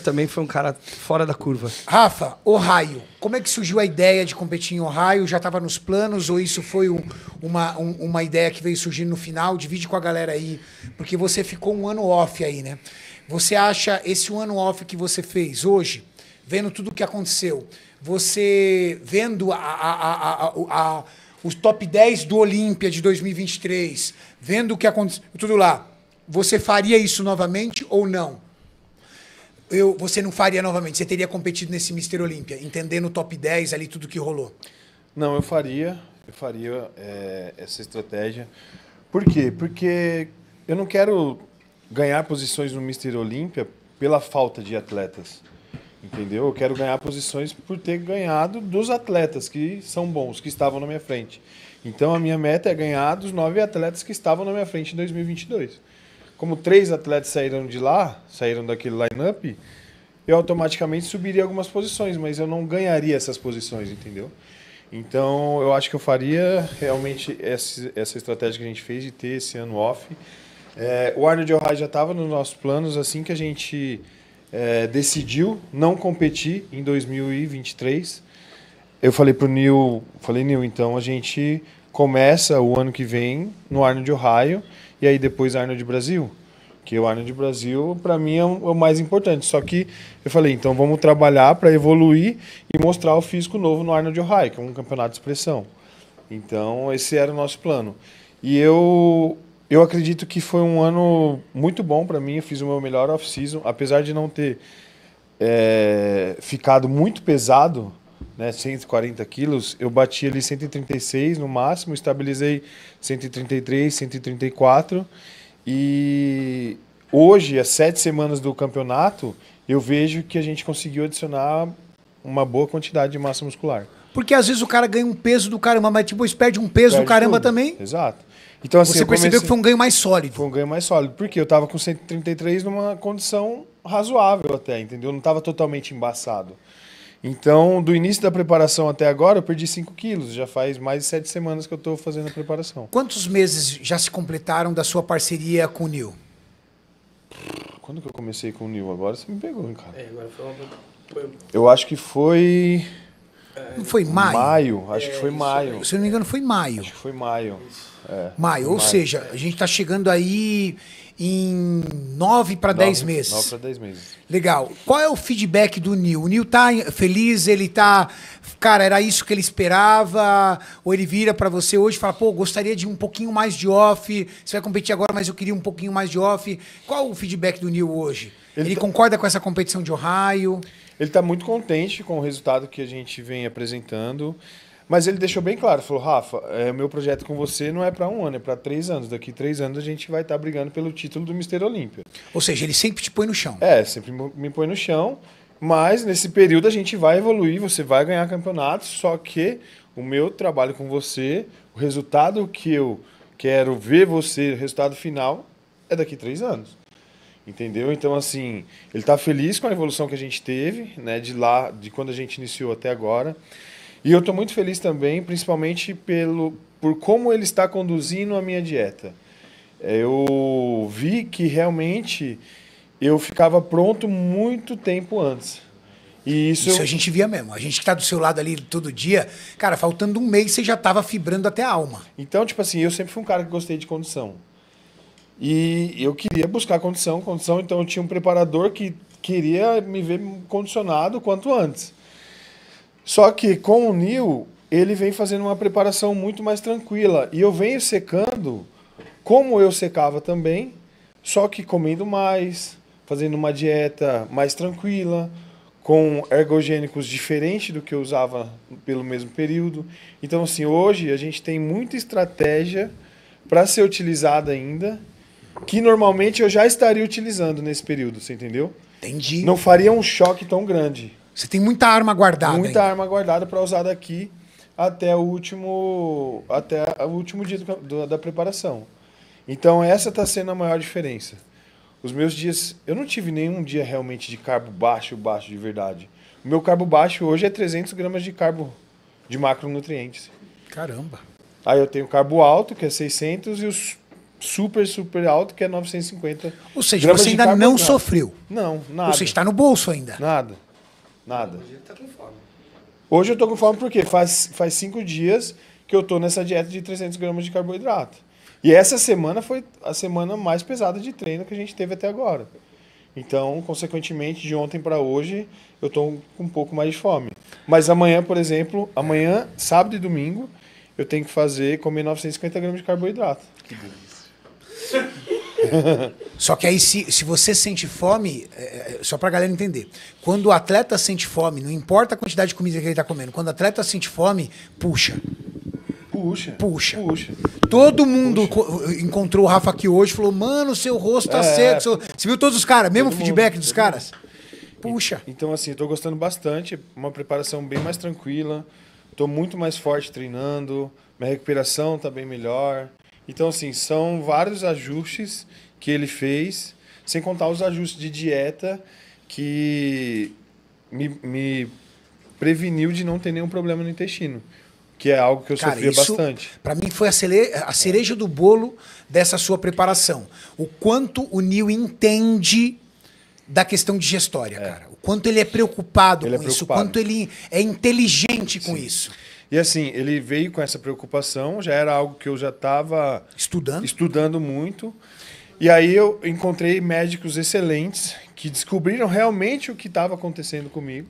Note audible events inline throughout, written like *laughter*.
também foi um cara fora da curva. Rafa, Ohio. Como é que surgiu a ideia de competir em Ohio? Já estava nos planos ou isso foi um, uma, um, uma ideia que veio surgindo no final? Divide com a galera aí, porque você ficou um ano off aí, né? Você acha esse um ano off que você fez hoje, vendo tudo o que aconteceu, você vendo a, a, a, a os top 10 do Olímpia de 2023, vendo o que aconteceu, tudo lá, você faria isso novamente ou não? eu, você não faria novamente? Você teria competido nesse Mister Olímpia, entendendo o top 10 ali, tudo que rolou? Não, eu faria, eu faria é, essa estratégia. Por quê? Porque eu não quero ganhar posições no Mister Olímpia pela falta de atletas. Entendeu? Eu quero ganhar posições por ter ganhado dos atletas que são bons, que estavam na minha frente. Então a minha meta é ganhar dos nove atletas que estavam na minha frente em 2022 como três atletas saíram de lá, saíram daquele line-up, eu automaticamente subiria algumas posições, mas eu não ganharia essas posições, entendeu? Então, eu acho que eu faria realmente essa, essa estratégia que a gente fez de ter esse ano off. É, o Arnold Ohio já estava nos nossos planos assim que a gente é, decidiu não competir em 2023. Eu falei para o Neil, falei, Neil, então a gente começa o ano que vem no Arnold Ohio e aí depois Arnold Brasil, que o Arnold Brasil, para mim, é, é o mais importante. Só que eu falei, então vamos trabalhar para evoluir e mostrar o físico novo no Arnold Ohio, que é um campeonato de expressão. Então, esse era o nosso plano. E eu, eu acredito que foi um ano muito bom para mim. Eu fiz o meu melhor off-season, apesar de não ter é, ficado muito pesado né, 140 quilos, eu bati ali 136 no máximo, estabilizei 133, 134. E hoje, às sete semanas do campeonato, eu vejo que a gente conseguiu adicionar uma boa quantidade de massa muscular. Porque às vezes o cara ganha um peso do caramba, mas depois tipo, perde um peso perde do caramba tudo. também. Exato. Então, assim, Você percebeu que foi um ganho mais sólido. Foi um ganho mais sólido, porque eu estava com 133 numa condição razoável até, entendeu? Eu não estava totalmente embaçado. Então, do início da preparação até agora, eu perdi 5 quilos. Já faz mais de 7 semanas que eu estou fazendo a preparação. Quantos meses já se completaram da sua parceria com o Nil? Quando que eu comecei com o Nil? Agora você me pegou, hein, cara? É, agora foi uma... Eu acho que foi... Não foi maio? Maio, acho é, que foi isso, maio. Se não me engano, foi maio. Acho que foi maio. É, maio, foi ou maio. seja, a gente está chegando aí em 9 para 10 meses. Nove para dez meses. Legal. Qual é o feedback do Nil? O Nil tá feliz, ele tá. Cara, era isso que ele esperava? Ou ele vira para você hoje e fala, pô, gostaria de um pouquinho mais de off. Você vai competir agora, mas eu queria um pouquinho mais de off. Qual o feedback do Nil hoje? Ele, ele tá... concorda com essa competição de Ohio? Ele está muito contente com o resultado que a gente vem apresentando. Mas ele deixou bem claro, falou, Rafa, é, meu projeto com você não é para um ano, é para três anos. Daqui três anos a gente vai estar tá brigando pelo título do Mister Olímpia. Ou seja, ele sempre te põe no chão. É, sempre me põe no chão. Mas nesse período a gente vai evoluir, você vai ganhar campeonatos, só que o meu trabalho com você, o resultado que eu quero ver você, o resultado final, é daqui três anos. Entendeu? Então, assim, ele está feliz com a evolução que a gente teve, né? De lá, de quando a gente iniciou até agora. E eu estou muito feliz também, principalmente pelo, por como ele está conduzindo a minha dieta. É, eu vi que realmente eu ficava pronto muito tempo antes. E isso, isso eu... a gente via mesmo. A gente que está do seu lado ali todo dia, cara, faltando um mês você já estava fibrando até a alma. Então, tipo assim, eu sempre fui um cara que gostei de condição. E eu queria buscar condição, condição, então eu tinha um preparador que queria me ver condicionado quanto antes. Só que com o Nil, ele vem fazendo uma preparação muito mais tranquila. E eu venho secando como eu secava também, só que comendo mais, fazendo uma dieta mais tranquila, com ergogênicos diferente do que eu usava pelo mesmo período. Então, assim, hoje a gente tem muita estratégia para ser utilizada ainda, que normalmente eu já estaria utilizando nesse período, você entendeu? Entendi. Não faria um choque tão grande. Você tem muita arma guardada. Muita ainda. arma guardada para usar daqui até o último até o último dia do, do, da preparação. Então essa está sendo a maior diferença. Os meus dias, eu não tive nenhum dia realmente de carbo baixo, baixo de verdade. O meu carbo baixo hoje é 300 gramas de carbo de macronutrientes. Caramba. Aí eu tenho carbo alto, que é 600, e os super, super alto, que é 950. Ou seja, você ainda não sofreu. Não, nada. Você está no bolso ainda. Nada. Nada. Hoje ele tá com fome. Hoje eu tô com fome porque faz, faz cinco dias que eu tô nessa dieta de 300 gramas de carboidrato. E essa semana foi a semana mais pesada de treino que a gente teve até agora. Então, consequentemente, de ontem para hoje, eu tô com um pouco mais de fome. Mas amanhã, por exemplo, amanhã, sábado e domingo, eu tenho que fazer comer 950 gramas de carboidrato. Que delícia. *laughs* *laughs* Só que aí, se, se você sente fome, é, é, só pra galera entender, quando o atleta sente fome, não importa a quantidade de comida que ele tá comendo, quando o atleta sente fome, puxa. Puxa. Puxa. Puxa. Todo mundo puxa. encontrou o Rafa aqui hoje e falou: Mano, seu rosto tá é, seco. Seu... Você viu todos os caras? Mesmo feedback mundo, dos caras? Mundo. Puxa. E, então, assim, eu tô gostando bastante. Uma preparação bem mais tranquila. Tô muito mais forte treinando. Minha recuperação tá bem melhor. Então, assim, são vários ajustes que ele fez, sem contar os ajustes de dieta que me, me preveniu de não ter nenhum problema no intestino. Que é algo que eu Cara, sofria isso, bastante. Para mim foi a, cele, a cereja do bolo dessa sua preparação. O quanto o Nil entende da questão digestória, é. cara. O quanto ele é preocupado ele é com é preocupado. isso, o quanto ele é inteligente com Sim. isso. E assim, ele veio com essa preocupação, já era algo que eu já estava estudando. estudando muito. E aí eu encontrei médicos excelentes que descobriram realmente o que estava acontecendo comigo.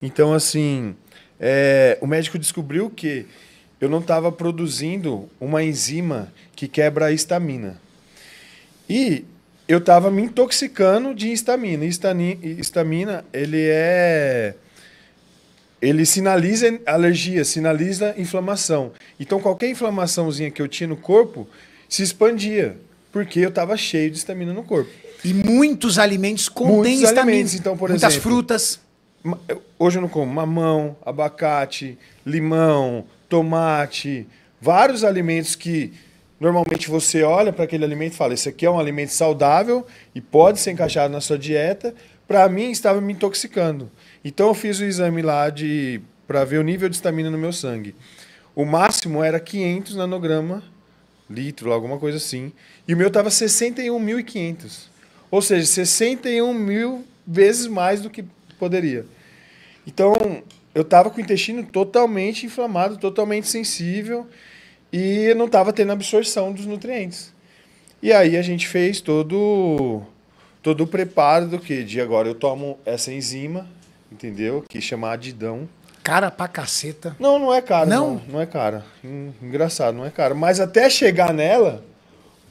Então, assim, é, o médico descobriu que eu não estava produzindo uma enzima que quebra a histamina. E eu estava me intoxicando de histamina. Histamina, ele é ele sinaliza alergia, sinaliza inflamação. Então qualquer inflamaçãozinha que eu tinha no corpo se expandia, porque eu estava cheio de estamina no corpo. E muitos alimentos contêm muitos estamina. Alimentos, então, por Muitas exemplo, frutas. Hoje eu não como mamão, abacate, limão, tomate, vários alimentos que normalmente você olha para aquele alimento e fala: "Esse aqui é um alimento saudável e pode ser encaixado na sua dieta". Para mim estava me intoxicando. Então eu fiz o exame lá de para ver o nível de estamina no meu sangue. O máximo era 500 nanograma litro, alguma coisa assim. E o meu estava 61.500. Ou seja, 61 mil vezes mais do que poderia. Então, eu estava com o intestino totalmente inflamado, totalmente sensível e não estava tendo absorção dos nutrientes. E aí a gente fez todo todo o preparo do que de agora eu tomo essa enzima entendeu? Que chama Adidão. Cara pra caceta. Não, não é cara. Não? Não, não é cara. Engraçado, não é cara. Mas até chegar nela,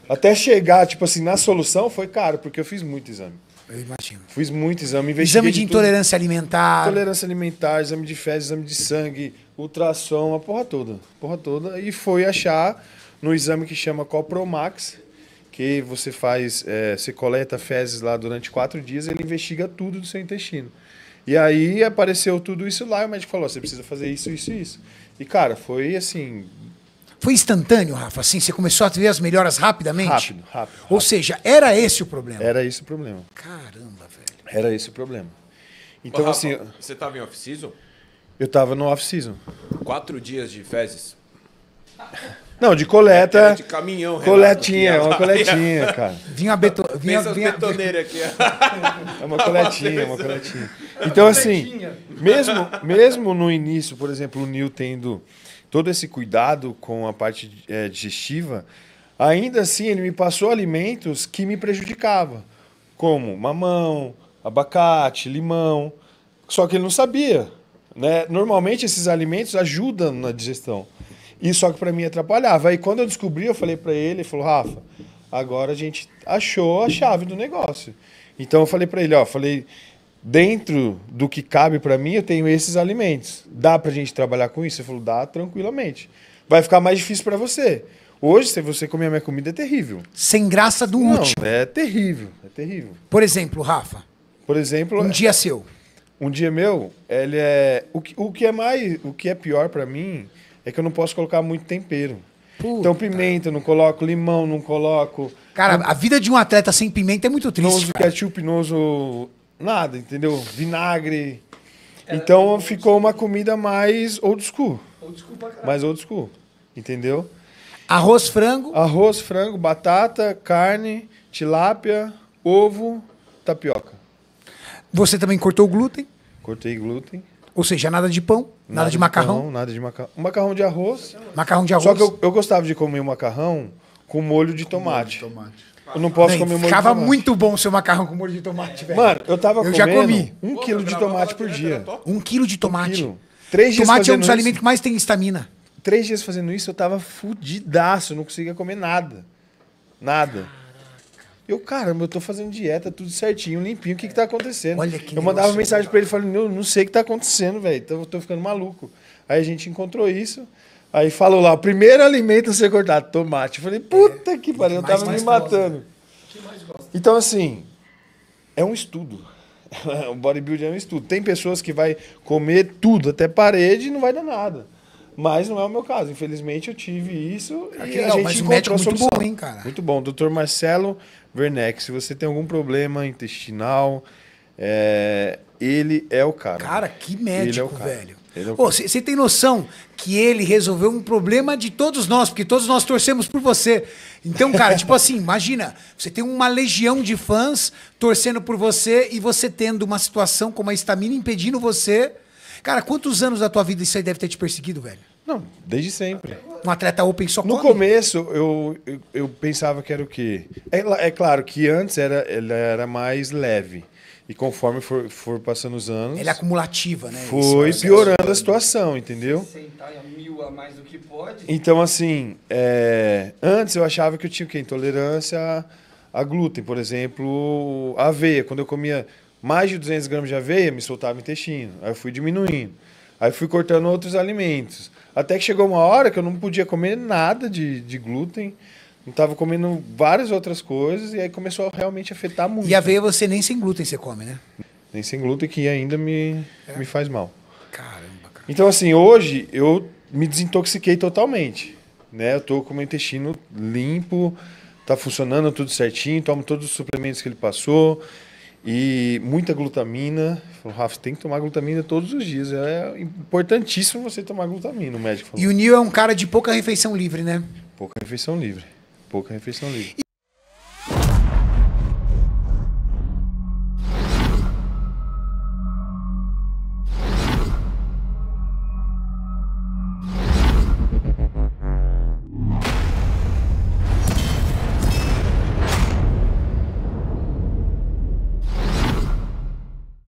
até chegar, tipo assim, na solução, foi caro, porque eu fiz muito exame. Eu imagino. Fiz muito exame. Exame de, de intolerância alimentar. Intolerância alimentar, exame de fezes, exame de sangue, ultrassom, a porra toda. Porra toda. E foi achar no exame que chama Copromax, que você faz, é, você coleta fezes lá durante quatro dias, ele investiga tudo do seu intestino. E aí apareceu tudo isso lá e o médico falou: você precisa fazer isso, isso e isso. E, cara, foi assim. Foi instantâneo, Rafa, assim? Você começou a ver as melhoras rapidamente? Rápido, rápido. rápido. Ou seja, era esse o problema? Era esse o problema. Caramba, velho. Era esse o problema. Então, Ô, assim, Rafa, assim. Você estava em off-season? Eu estava no off-season. Quatro dias de fezes? *laughs* Não, de coleta. Era é, é de caminhão, Renato. Coletinha, é uma coletinha, cara. Vinha beto, vinha, vinha betoneira aqui. É uma coletinha, uma coletinha. Então assim, mesmo mesmo no início, por exemplo, o Nil tendo todo esse cuidado com a parte é, digestiva, ainda assim ele me passou alimentos que me prejudicavam, como mamão, abacate, limão. Só que ele não sabia, né? Normalmente esses alimentos ajudam na digestão. E só que para mim atrapalhava. Aí quando eu descobri, eu falei para ele, ele falou: "Rafa, agora a gente achou a chave do negócio". Então eu falei para ele, ó, falei: "Dentro do que cabe para mim, eu tenho esses alimentos. Dá pra gente trabalhar com isso?" Ele falou: "Dá, tranquilamente. Vai ficar mais difícil para você". Hoje, se você comer a minha comida, é terrível. Sem graça do Não, último. É terrível, é terrível. Por exemplo, Rafa. Por exemplo. Um é dia seu. Um dia meu, ele é. O que, o que é mais. O que é pior para mim é que eu não posso colocar muito tempero. Puta. Então pimenta, não coloco limão, não coloco. Cara, a vida de um atleta sem pimenta é muito triste. Não uso cara. ketchup, não uso nada, entendeu? Vinagre. É, então é ficou uma comida mais old school. Old school pra Mais old school, entendeu? Arroz, frango. Arroz, frango, batata, carne, tilápia, ovo, tapioca. Você também cortou glúten? Cortei glúten. Ou seja, nada de pão, nada, nada de, de macarrão. Pão, nada de macarrão. Macarrão de arroz. Macarrão de arroz. Só que eu, eu gostava de comer o macarrão com molho de tomate. Molho de tomate. Eu não posso Nem, comer molho de tomate Ficava muito bom o seu macarrão com molho de tomate, velho. Mano, eu tava eu comendo já comi. um Pô, quilo de tomate por dia. Um quilo de tomate. Um quilo. Três dias tomate é um dos isso. alimentos que mais tem estamina. Três dias fazendo isso, eu tava fudidaço, não conseguia comer nada. Nada. Eu, caramba, eu tô fazendo dieta, tudo certinho, limpinho, o que que tá acontecendo? Olha que Eu mandava negócio, mensagem para ele falando, eu não sei o que tá acontecendo, velho, tô, tô ficando maluco. Aí a gente encontrou isso, aí falou lá, o primeiro alimento a ser cortado, tomate. Eu falei, puta é, que pariu, eu tava mais me matando. Gosta. Né? Então, assim, é um estudo. *laughs* o bodybuilding é um estudo. Tem pessoas que vai comer tudo, até parede, e não vai dar nada. Mas não é o meu caso. Infelizmente eu tive isso e Aqui, a não, gente mas é encontrou muito bom, hein, cara? Muito bom. doutor Marcelo Werneck, se você tem algum problema intestinal, é... ele é o cara. Cara, que médico, é velho. Você é tem noção que ele resolveu um problema de todos nós, porque todos nós torcemos por você. Então, cara, *laughs* tipo assim, imagina, você tem uma legião de fãs torcendo por você e você tendo uma situação como a estamina impedindo você Cara, quantos anos da tua vida isso aí deve ter te perseguido, velho? Não, desde sempre. Um atleta open só No come? começo, eu, eu, eu, pensava que era o quê? É, é claro que antes era, ela era mais leve. E conforme for, for passando os anos. Ele é acumulativa, né? Foi piorando a situação, entendeu? Sentar mil a mais do que pode. Então, assim, é, antes eu achava que eu tinha o quê? Intolerância a glúten, por exemplo, a aveia. Quando eu comia mais de 200 gramas de aveia me soltava intestino. Aí eu fui diminuindo. Aí fui cortando outros alimentos. Até que chegou uma hora que eu não podia comer nada de, de glúten. Não estava comendo várias outras coisas e aí começou a realmente afetar muito. E a aveia você nem sem glúten você come, né? Nem sem glúten que ainda me, é. me faz mal. Caramba, cara. Então assim, hoje eu me desintoxiquei totalmente, né? Eu tô com o meu intestino limpo, tá funcionando tudo certinho, tomo todos os suplementos que ele passou. E muita glutamina. Falou, Rafa, você tem que tomar glutamina todos os dias. É importantíssimo você tomar glutamina, o médico falou. E o Nil é um cara de pouca refeição livre, né? Pouca refeição livre. Pouca refeição livre.